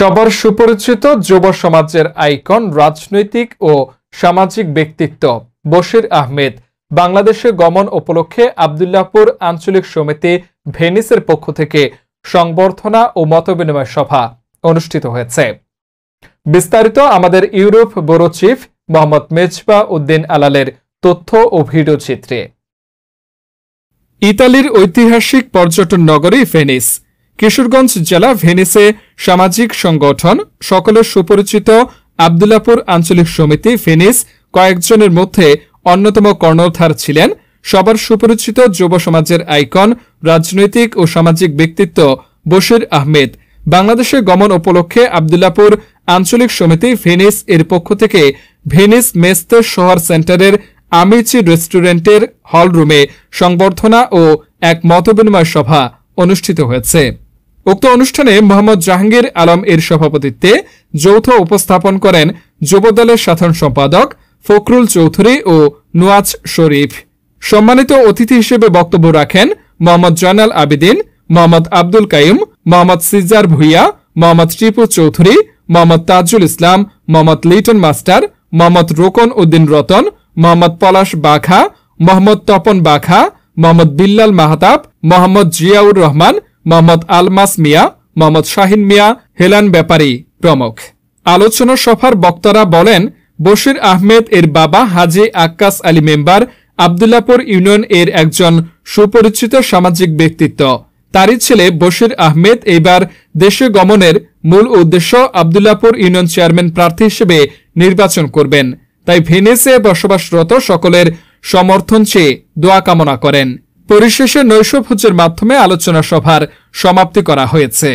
সবার সুপরিচিত যুব সমাজের আইকন রাজনৈতিক ও সামাজিক ব্যক্তিত্ব বশির আহমেদ বাংলাদেশে গমন উপলক্ষে আবদুল্লাপুর আঞ্চলিক সমিতি ভেনিসের পক্ষ থেকে সংবর্ধনা ও মতবিনিময় সভা অনুষ্ঠিত হয়েছে বিস্তারিত আমাদের Europe bureau chief Mohammad Mezba Uddin আলালের তথ্য ও ভিডিও চিত্রে ইতালির ঐতিহাসিক পর্যটন নগরী ভেনিস কিশোরগঞ্জ জেলা ভেনিসে সামাজিক সংগঠন সকলের সুপরিচিত আবদুল্লাপুর আঞ্চলিক সমিতি ভেনিস কয়েকজনের মধ্যে অন্যতম কর্ণধার ছিলেন সবার সুপরিচিত যুব সমাজের আইকন রাজনৈতিক ও সামাজিক ব্যক্তিত্ব বশির আহমেদ বাংলাদেশে গমন উপলক্ষে আবদুল্লাপুর আঞ্চলিক সমিতি ভেনিস এর পক্ষ থেকে ভেনিস মেস্তে শহর সেন্টারের আমিচি রেস্টুরেন্টের হলরুমে সংবর্ধনা ও এক মতবিনিময় সভা অনুষ্ঠিত হয়েছে উক্ত অনুষ্ঠানে মোহাম্মদ জাহাঙ্গীর আলম এর সভাপতিত্বে যৌথ উপস্থাপন করেন যুবদলের সাধারণ সম্পাদক ফখরুল চৌধুরী ও নুয়াজ শরীফ সম্মানিত অতিথি হিসেবে বক্তব্য রাখেন মোহাম্মদ জয়নাল আবিদিন মোহাম্মদ আব্দুল কাইম মোহাম্মদ সিজার ভুইয়া মোহাম্মদ টিপু চৌধুরী মোহাম্মদ তাজুল ইসলাম মোহাম্মদ লিটন মাস্টার মোহাম্মদ রোকন উদ্দিন রতন মোহাম্মদ পলাশ বাখা মোহাম্মদ তপন বাখা মোহাম্মদ বিল্লাল মাহতাব মোহাম্মদ জিয়াউর রহমান মোহাম্মদ আলমাস মিয়া মোহাম্মদ শাহিন মিয়া হেলান ব্যাপারী প্রমুখ আলোচনা সভার বক্তারা বলেন বশির আহমেদ এর বাবা হাজি আক্কাস আলী মেম্বার আবদুল্লাপুর ইউনিয়ন এর একজন সুপরিচিত সামাজিক ব্যক্তিত্ব তারই ছেলে বশির আহমেদ এবার দেশে গমনের মূল উদ্দেশ্য আবদুল্লাপুর ইউনিয়ন চেয়ারম্যান প্রার্থী হিসেবে নির্বাচন করবেন তাই ভেনেসে বসবাসরত সকলের সমর্থন চেয়ে দোয়া কামনা করেন পরিশেষে নৈশভোজের মাধ্যমে আলোচনা সভার সমাপ্তি করা হয়েছে